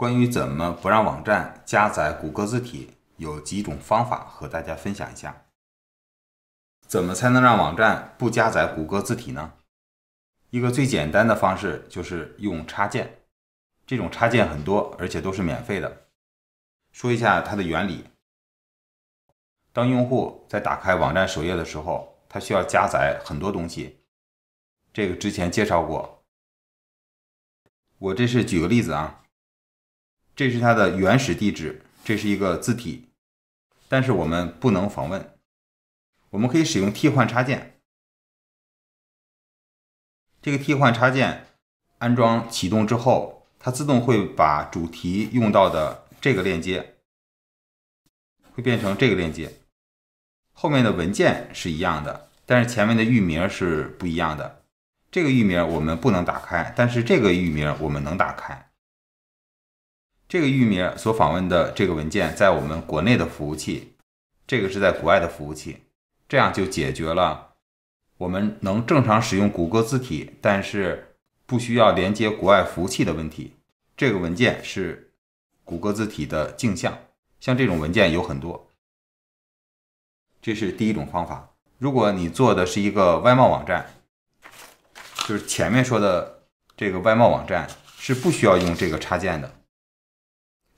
关于怎么不让网站加载谷歌字体，有几种方法和大家分享一下。怎么才能让网站不加载谷歌字体呢？一个最简单的方式就是用插件。这种插件很多，而且都是免费的。说一下它的原理：当用户在打开网站首页的时候，它需要加载很多东西。这个之前介绍过。我这是举个例子啊。这是它的原始地址，这是一个字体，但是我们不能访问。我们可以使用替换插件。这个替换插件安装启动之后，它自动会把主题用到的这个链接会变成这个链接，后面的文件是一样的，但是前面的域名是不一样的。这个域名我们不能打开，但是这个域名我们能打开。这个域名所访问的这个文件在我们国内的服务器，这个是在国外的服务器，这样就解决了我们能正常使用谷歌字体，但是不需要连接国外服务器的问题。这个文件是谷歌字体的镜像，像这种文件有很多。这是第一种方法。如果你做的是一个外贸网站，就是前面说的这个外贸网站，是不需要用这个插件的。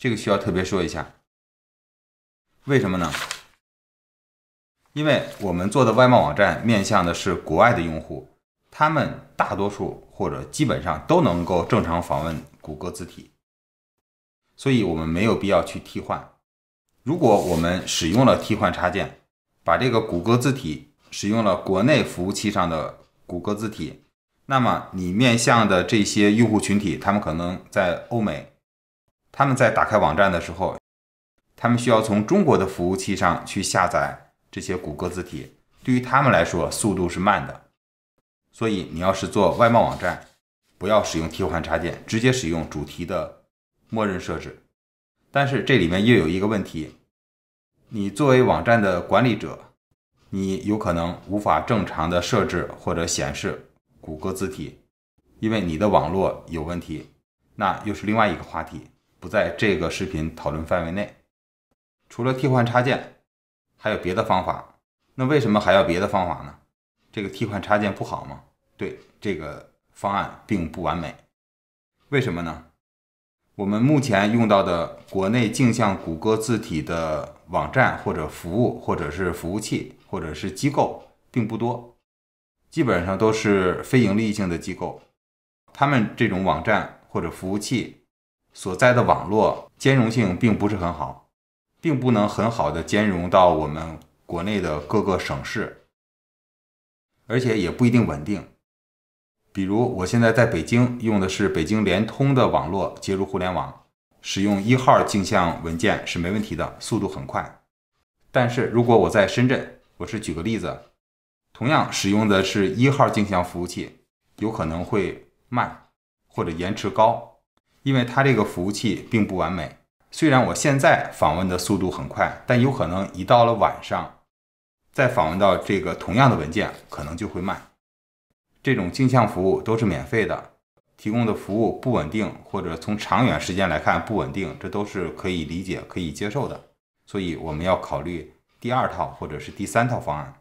这个需要特别说一下，为什么呢？因为我们做的外贸网站面向的是国外的用户，他们大多数或者基本上都能够正常访问谷歌字体，所以我们没有必要去替换。如果我们使用了替换插件，把这个谷歌字体使用了国内服务器上的谷歌字体，那么你面向的这些用户群体，他们可能在欧美。他们在打开网站的时候，他们需要从中国的服务器上去下载这些谷歌字体，对于他们来说速度是慢的。所以你要是做外贸网站，不要使用替换插件，直接使用主题的默认设置。但是这里面又有一个问题，你作为网站的管理者，你有可能无法正常的设置或者显示谷歌字体，因为你的网络有问题，那又是另外一个话题。不在这个视频讨论范围内。除了替换插件，还有别的方法。那为什么还要别的方法呢？这个替换插件不好吗？对，这个方案并不完美。为什么呢？我们目前用到的国内镜像谷歌字体的网站或者服务，或者是服务器，或者是机构并不多，基本上都是非盈利性的机构。他们这种网站或者服务器。所在的网络兼容性并不是很好，并不能很好的兼容到我们国内的各个省市，而且也不一定稳定。比如我现在在北京用的是北京联通的网络接入互联网，使用一号镜像文件是没问题的，速度很快。但是如果我在深圳，我是举个例子，同样使用的是一号镜像服务器，有可能会慢或者延迟高。因为它这个服务器并不完美，虽然我现在访问的速度很快，但有可能一到了晚上，再访问到这个同样的文件可能就会慢。这种镜像服务都是免费的，提供的服务不稳定，或者从长远时间来看不稳定，这都是可以理解、可以接受的。所以我们要考虑第二套或者是第三套方案。